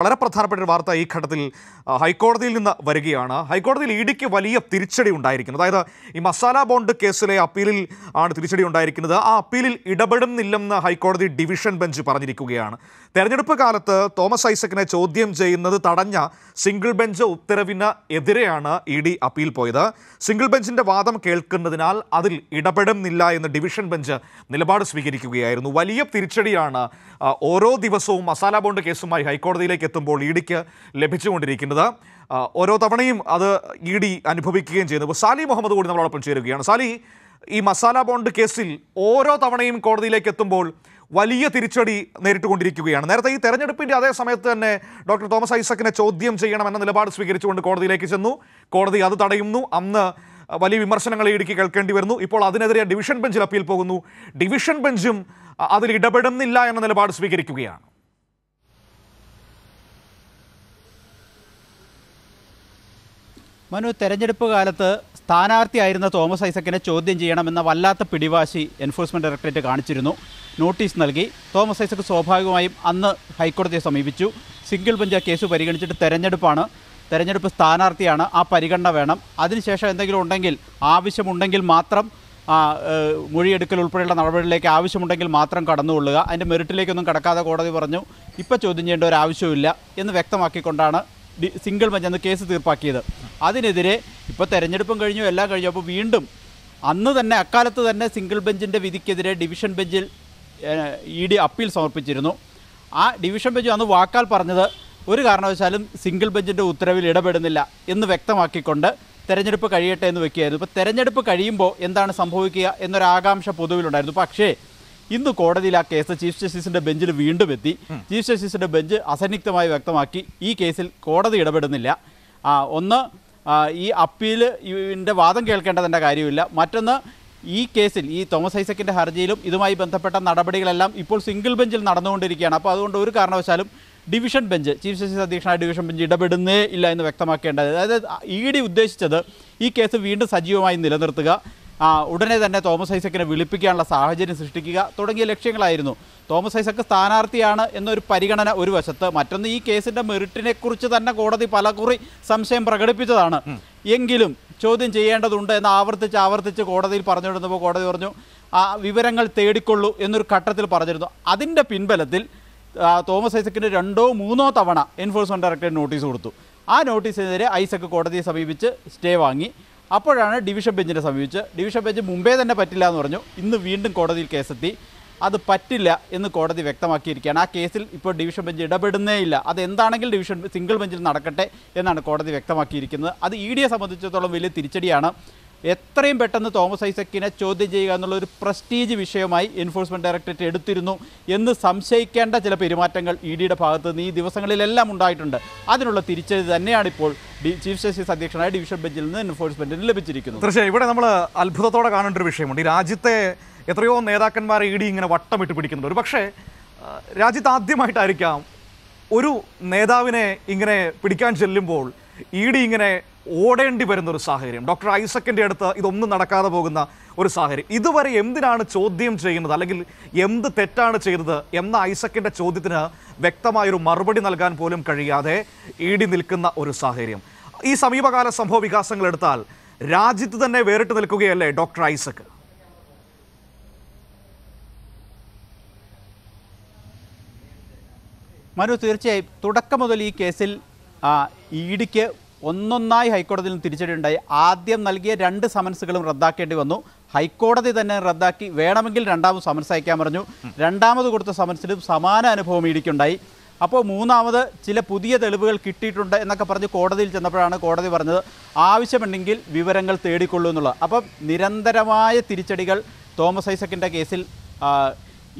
വളരെ പ്രധാനപ്പെട്ട ഒരു വാർത്ത ഈ ഘട്ടത്തിൽ ഹൈക്കോടതിയിൽ നിന്ന് വരികയാണ് ഹൈക്കോടതിയിൽ ഇടിക്ക് വലിയ തിരിച്ചടി ഉണ്ടായിരിക്കുന്നു അതായത് ഈ മസാല ബോണ്ട് കേസിലെ അപ്പീലിൽ ആണ് തിരിച്ചടി ഉണ്ടായിരിക്കുന്നത് ആ അപ്പീലിൽ ഇടപെടുന്നില്ലെന്ന് ഹൈക്കോടതി ഡിവിഷൻ ബെഞ്ച് പറഞ്ഞിരിക്കുകയാണ് തെരഞ്ഞെടുപ്പ് കാലത്ത് തോമസ് ഐസക്കിനെ ചോദ്യം ചെയ്യുന്നത് തടഞ്ഞ സിംഗിൾ ബെഞ്ച് ഉത്തരവിന് എതിരെയാണ് ഇ ഡി അപ്പീൽ പോയത് സിംഗിൾ ബെഞ്ചിൻ്റെ വാദം കേൾക്കുന്നതിനാൽ അതിൽ ഇടപെടുന്നില്ല എന്ന് ഡിവിഷൻ ബെഞ്ച് നിലപാട് സ്വീകരിക്കുകയായിരുന്നു വലിയ തിരിച്ചടിയാണ് ഓരോ ദിവസവും മസാല ബോണ്ട് കേസുമായി ഹൈക്കോടതിയിലേക്ക് എത്തുമ്പോൾ ഇ ഡിക്ക് ലഭിച്ചുകൊണ്ടിരിക്കുന്നത് ഓരോ തവണയും അത് ഇ ഡി അനുഭവിക്കുകയും ചെയ്യുന്നു ഇപ്പോൾ സാലി മുഹമ്മദ് കൂടി നമ്മളോടൊപ്പം ചേരുകയാണ് സാലി ഈ മസാല ബോണ്ട് കേസിൽ ഓരോ തവണയും കോടതിയിലേക്ക് എത്തുമ്പോൾ വലിയ തിരിച്ചടി നേരിട്ടുകൊണ്ടിരിക്കുകയാണ് നേരത്തെ ഈ തെരഞ്ഞെടുപ്പിൻ്റെ അതേ സമയത്ത് തന്നെ ഡോക്ടർ തോമസ് ഐസക്കിനെ ചോദ്യം ചെയ്യണമെന്ന നിലപാട് സ്വീകരിച്ചുകൊണ്ട് കോടതിയിലേക്ക് ചെന്നു കോടതി അത് തടയുന്നു അന്ന് വലിയ വിമർശനങ്ങൾ ഇടുക്കി കേൾക്കേണ്ടി വരുന്നു ഇപ്പോൾ അതിനെതിരെ ഡിവിഷൻ ബെഞ്ചിൽ അപ്പീൽ പോകുന്നു ഡിവിഷൻ ബെഞ്ചും അതിൽ ഇടപെടുന്നില്ല എന്ന നിലപാട് സ്വീകരിക്കുകയാണ് മനു തെരഞ്ഞെടുപ്പ് കാലത്ത് സ്ഥാനാർത്ഥിയായിരുന്ന തോമസ് ഐസക്കിനെ ചോദ്യം ചെയ്യണമെന്ന വല്ലാത്ത പിടിവാശി എൻഫോഴ്സ്മെന്റ് ഡയറക്ടറേറ്റ് കാണിച്ചിരുന്നു നോട്ടീസ് നൽകി തോമസ് ഐസക്ക് സ്വാഭാവികമായും അന്ന് ഹൈക്കോടതിയെ സമീപിച്ചു സിംഗിൾ ബെഞ്ച് കേസ് പരിഗണിച്ചിട്ട് തെരഞ്ഞെടുപ്പാണ് തെരഞ്ഞെടുപ്പ് സ്ഥാനാർത്ഥിയാണ് ആ പരിഗണന വേണം അതിനുശേഷം എന്തെങ്കിലും ഉണ്ടെങ്കിൽ ആവശ്യമുണ്ടെങ്കിൽ മാത്രം മൊഴിയെടുക്കൽ ഉൾപ്പെടെയുള്ള നടപടികളിലേക്ക് ആവശ്യമുണ്ടെങ്കിൽ മാത്രം കടന്നുകൊള്ളുക അതിൻ്റെ മെറിറ്റിലേക്കൊന്നും കടക്കാതെ കോടതി പറഞ്ഞു ഇപ്പോൾ ചോദ്യം ചെയ്യേണ്ട ഒരു ആവശ്യമില്ല എന്ന് വ്യക്തമാക്കിക്കൊണ്ടാണ് സിംഗിൾ ബെഞ്ച് അന്ന് കേസ് തീർപ്പാക്കിയത് അതിനെതിരെ ഇപ്പോൾ തെരഞ്ഞെടുപ്പും കഴിഞ്ഞു എല്ലാം കഴിഞ്ഞു അപ്പോൾ വീണ്ടും അന്ന് തന്നെ അക്കാലത്ത് തന്നെ സിംഗിൾ ബെഞ്ചിൻ്റെ വിധിക്കെതിരെ ഡിവിഷൻ ബെഞ്ചിൽ ഇ ഡി അപ്പീൽ സമർപ്പിച്ചിരുന്നു ആ ഡിവിഷൻ ബെഞ്ച് അന്ന് വാക്കാൽ പറഞ്ഞത് ഒരു കാരണവശാലും സിംഗിൾ ബെഞ്ചിൻ്റെ ഉത്തരവിൽ ഇടപെടുന്നില്ല എന്ന് വ്യക്തമാക്കിക്കൊണ്ട് തെരഞ്ഞെടുപ്പ് കഴിയട്ടെ എന്ന് വയ്ക്കുകയായിരുന്നു ഇപ്പോൾ തെരഞ്ഞെടുപ്പ് കഴിയുമ്പോൾ എന്താണ് സംഭവിക്കുക എന്നൊരാകാംക്ഷ പൊതുവിലുണ്ടായിരുന്നു പക്ഷേ ഇന്ന് കോടതിയിൽ ആ കേസ് ചീഫ് ജസ്റ്റിസിൻ്റെ ബെഞ്ചിൽ വീണ്ടും എത്തി ചീഫ് ജസ്റ്റിസിൻ്റെ ബെഞ്ച് അസന്നിഗ്ധമായി വ്യക്തമാക്കി ഈ കേസിൽ കോടതി ഇടപെടുന്നില്ല ഒന്ന് ഈ അപ്പീലിൻ്റെ വാദം കേൾക്കേണ്ടതിൻ്റെ കാര്യമില്ല മറ്റൊന്ന് ഈ കേസിൽ ഈ തോമസ് ഐസക്കിൻ്റെ ഹർജിയിലും ഇതുമായി ബന്ധപ്പെട്ട നടപടികളെല്ലാം ഇപ്പോൾ സിംഗിൾ ബെഞ്ചിൽ നടന്നുകൊണ്ടിരിക്കുകയാണ് അപ്പോൾ അതുകൊണ്ട് ഒരു കാരണവശാലും ഡിവിഷൻ ബെഞ്ച് ചീഫ് ജസ്റ്റിസ് അധ്യക്ഷനായ ഡിവിഷൻ ബെഞ്ച് ഇടപെടുന്നേ ഇല്ല എന്ന് വ്യക്തമാക്കേണ്ടത് അതായത് ഇ ഡി ഉദ്ദേശിച്ചത് ഈ കേസ് വീണ്ടും സജീവമായി നിലനിർത്തുക ഉടനെ തന്നെ തോമസ് ഐസക്കിനെ വിളിപ്പിക്കാനുള്ള സാഹചര്യം സൃഷ്ടിക്കുക തുടങ്ങിയ ലക്ഷ്യങ്ങളായിരുന്നു തോമസ് ഐസക്ക് സ്ഥാനാർത്ഥിയാണ് എന്നൊരു പരിഗണന ഒരു വശത്ത് മറ്റൊന്ന് ഈ കേസിൻ്റെ മെറിറ്റിനെക്കുറിച്ച് തന്നെ കോടതി പലകുറി സംശയം പ്രകടിപ്പിച്ചതാണ് എങ്കിലും ചോദ്യം ചെയ്യേണ്ടതുണ്ട് എന്ന് ആവർത്തിച്ച് ആവർത്തിച്ച് കോടതിയിൽ പറഞ്ഞുകൊണ്ടിരുന്നപ്പോൾ കോടതി പറഞ്ഞു ആ വിവരങ്ങൾ തേടിക്കൊള്ളൂ എന്നൊരു ഘട്ടത്തിൽ പറഞ്ഞിരുന്നു അതിൻ്റെ പിൻബലത്തിൽ തോമസ് ഐസക്കിന് രണ്ടോ മൂന്നോ തവണ എൻഫോഴ്സ്മെൻറ്റ് ഡയറക്ടറേറ്റ് നോട്ടീസ് കൊടുത്തു ആ നോട്ടീസിനെതിരെ ഐസക്ക് കോടതിയെ സമീപിച്ച് സ്റ്റേ വാങ്ങി അപ്പോഴാണ് ഡിവിഷൻ ബെഞ്ചിനെ സമീപിച്ച് ഡിവിഷൻ ബെഞ്ച് മുമ്പേ തന്നെ പറ്റില്ല എന്ന് പറഞ്ഞു ഇന്ന് വീണ്ടും കോടതിയിൽ കേസെത്തി അത് പറ്റില്ല എന്ന് കോടതി വ്യക്തമാക്കിയിരിക്കുകയാണ് ആ കേസിൽ ഇപ്പോൾ ഡിവിഷൻ ബെഞ്ച് ഇടപെടുന്നേ ഇല്ല അത് എന്താണെങ്കിൽ ഡിവിഷൻ സിംഗിൾ ബെഞ്ചിൽ നടക്കട്ടെ എന്നാണ് കോടതി വ്യക്തമാക്കിയിരിക്കുന്നത് അത് ഇ ഡിയെ സംബന്ധിച്ചിടത്തോളം വലിയ തിരിച്ചടിയാണ് എത്രയും പെട്ടെന്ന് തോമസ് ഐസക്കിനെ ചോദ്യം ചെയ്യുക എന്നുള്ള ഒരു പ്രസ്റ്റീജ് വിഷയമായി എൻഫോഴ്സ്മെൻറ്റ് ഡയറക്ടറേറ്റ് എടുത്തിരുന്നു എന്ന് സംശയിക്കേണ്ട ചില പെരുമാറ്റങ്ങൾ ഇ ഡിയുടെ ഭാഗത്ത് നിന്ന് ഈ ദിവസങ്ങളിലെല്ലാം ഉണ്ടായിട്ടുണ്ട് അതിനുള്ള തിരിച്ചടി തന്നെയാണ് ഇപ്പോൾ ചീഫ് ജസ്റ്റിസ് അധ്യക്ഷനായ ഡിവിഷൻ ബെഞ്ചിൽ നിന്ന് എൻഫോഴ്സ്മെൻറ്റിന് ലഭിച്ചിരിക്കുന്നത് തീർച്ചയായും ഇവിടെ നമ്മൾ അത്ഭുതത്തോടെ കാണേണ്ട ഒരു വിഷയമുണ്ട് ഈ രാജ്യത്തെ എത്രയോ നേതാക്കന്മാരെ ഇ ഡി ഇങ്ങനെ വട്ടമിട്ട് പിടിക്കുന്നുണ്ട് ഒരു പക്ഷേ രാജ്യത്ത് ആദ്യമായിട്ടായിരിക്കാം ഒരു നേതാവിനെ ഇങ്ങനെ പിടിക്കാൻ ചെല്ലുമ്പോൾ ഇ ഡി ഇങ്ങനെ ഓടേണ്ടി വരുന്ന ഒരു സാഹചര്യം ഡോക്ടർ ഐസക്കിൻ്റെ അടുത്ത് ഇതൊന്നും നടക്കാതെ പോകുന്ന ഒരു സാഹചര്യം ഇതുവരെ എന്തിനാണ് ചോദ്യം ചെയ്യുന്നത് അല്ലെങ്കിൽ എന്ത് തെറ്റാണ് ചെയ്തത് എന്ന ഐസക്കിൻ്റെ ചോദ്യത്തിന് വ്യക്തമായൊരു മറുപടി നൽകാൻ പോലും കഴിയാതെ ഇ ഡി നിൽക്കുന്ന ഒരു സാഹചര്യം ഈ സമീപകാല സംഭവ വികാസങ്ങൾ എടുത്താൽ രാജ്യത്ത് തന്നെ വേറിട്ട് നിൽക്കുകയല്ലേ ഡോക്ടർ ഐസക്ക് മനു തീർച്ചയായും തുടക്കം മുതൽ ഈ കേസിൽ ഇഡിക്ക് ഒന്നൊന്നായി ഹൈക്കോടതിയിൽ നിന്ന് തിരിച്ചടിയുണ്ടായി ആദ്യം നൽകിയ രണ്ട് സമൻസുകളും റദ്ദാക്കേണ്ടി വന്നു ഹൈക്കോടതി തന്നെ റദ്ദാക്കി വേണമെങ്കിൽ രണ്ടാമത് സമൻസ് അയക്കാൻ പറഞ്ഞു രണ്ടാമത് കൊടുത്ത സമൻസിലും സമാന അനുഭവം ഇടിക്കുണ്ടായി അപ്പോൾ മൂന്നാമത് ചില പുതിയ തെളിവുകൾ കിട്ടിയിട്ടുണ്ട് എന്നൊക്കെ പറഞ്ഞ് കോടതിയിൽ ചെന്നപ്പോഴാണ് കോടതി പറഞ്ഞത് ആവശ്യമുണ്ടെങ്കിൽ വിവരങ്ങൾ തേടിക്കൊള്ളൂ എന്നുള്ളത് അപ്പം നിരന്തരമായ തിരിച്ചടികൾ തോമസ് ഐസക്കിൻ്റെ കേസിൽ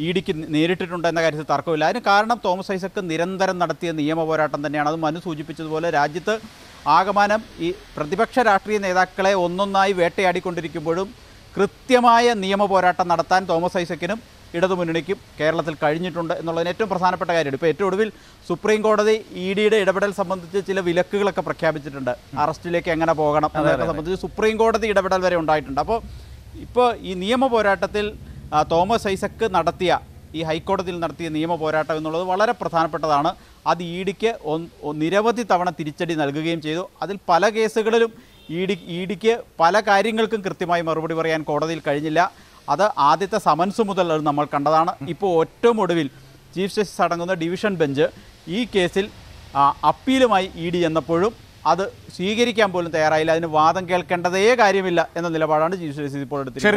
ഇ ഡിക്ക് നേരിട്ടിട്ടുണ്ട് എന്ന കാര്യത്തിൽ തർക്കമില്ല അതിന് കാരണം തോമസ് ഐസക്ക് നിരന്തരം നടത്തിയ നിയമ പോരാട്ടം തന്നെയാണ് അത് മനു സൂചിപ്പിച്ചതുപോലെ രാജ്യത്ത് ആകമാനം ഈ പ്രതിപക്ഷ രാഷ്ട്രീയ നേതാക്കളെ ഒന്നൊന്നായി വേട്ടയാടിക്കൊണ്ടിരിക്കുമ്പോഴും കൃത്യമായ നിയമ പോരാട്ടം നടത്താൻ തോമസ് ഐസക്കിനും ഇടതുമുന്നണിക്കും കേരളത്തിൽ കഴിഞ്ഞിട്ടുണ്ട് എന്നുള്ളതിന് ഏറ്റവും പ്രധാനപ്പെട്ട കാര്യമാണ് ഇപ്പോൾ ഏറ്റവും ഒടുവിൽ സുപ്രീം കോടതി ഇ ഡിയുടെ ഇടപെടൽ സംബന്ധിച്ച് ചില വിലക്കുകളൊക്കെ പ്രഖ്യാപിച്ചിട്ടുണ്ട് അറസ്റ്റിലേക്ക് എങ്ങനെ പോകണം എന്നൊക്കെ സംബന്ധിച്ച് സുപ്രീം കോടതി ഇടപെടൽ വരെ ഉണ്ടായിട്ടുണ്ട് അപ്പോൾ ഇപ്പോൾ ഈ നിയമ പോരാട്ടത്തിൽ തോമസ് ഐസക്ക് നടത്തിയ ഈ ഹൈക്കോടതിയിൽ നടത്തിയ നിയമ പോരാട്ടം എന്നുള്ളത് വളരെ പ്രധാനപ്പെട്ടതാണ് അത് ഇ ഡിക്ക് നിരവധി തവണ തിരിച്ചടി നൽകുകയും ചെയ്തു അതിൽ പല കേസുകളിലും ഇ ഡി ഇ ഡിക്ക് പല കാര്യങ്ങൾക്കും കൃത്യമായി മറുപടി പറയാൻ കോടതിയിൽ കഴിഞ്ഞില്ല അത് ആദ്യത്തെ സമൻസ് മുതൽ നമ്മൾ കണ്ടതാണ് ഇപ്പോൾ ഏറ്റവും ഒടുവിൽ ചീഫ് ജസ്റ്റിസ് അടങ്ങുന്ന ഡിവിഷൻ ബെഞ്ച് ഈ കേസിൽ അപ്പീലുമായി ഇ ഡി എന്നപ്പോഴും അത് സ്വീകരിക്കാൻ പോലും തയ്യാറായില്ല അതിന് വാദം കേൾക്കേണ്ടതേ കാര്യമില്ല എന്ന നിലപാടാണ് ചീഫ് ജസ്റ്റിസ് ഇപ്പോൾ എടുത്തത്